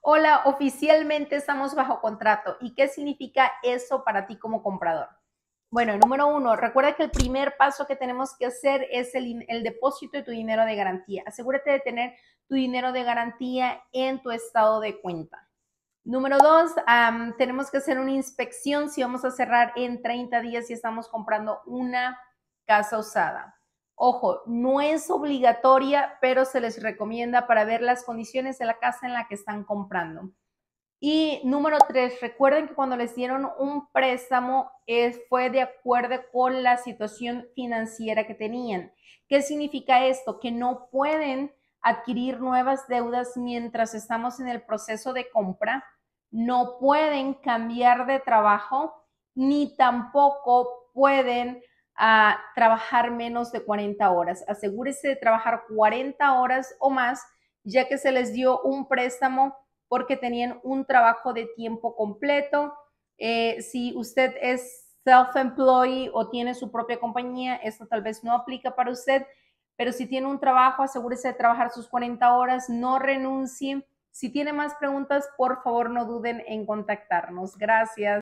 hola, oficialmente estamos bajo contrato. ¿Y qué significa eso para ti como comprador? Bueno, número uno, recuerda que el primer paso que tenemos que hacer es el, depósito de tu dinero de garantía. Asegúrate de tener tu dinero de garantía en tu estado de cuenta. Número dos, tenemos que hacer una inspección si vamos a cerrar en 30 días y estamos comprando una casa usada. Ojo, no es obligatoria, pero se les recomienda para ver las condiciones de la casa en la que están comprando. Y número tres, recuerden que cuando les dieron un préstamo es, eh, fue de acuerdo con la situación financiera que tenían. ¿Qué significa esto? Que no pueden adquirir nuevas deudas mientras estamos en el proceso de compra, no pueden cambiar de trabajo, ni tampoco pueden a trabajar menos de 40 horas. Asegúrese de trabajar 40 horas o más, ya que se les dio un préstamo porque tenían un trabajo de tiempo completo. Eh, si usted es self-employee o tiene su propia compañía, esto tal vez no aplica para usted, pero si tiene un trabajo, asegúrese de trabajar sus 40 horas, no renuncie. Si tiene más preguntas, por favor no duden en contactarnos. Gracias.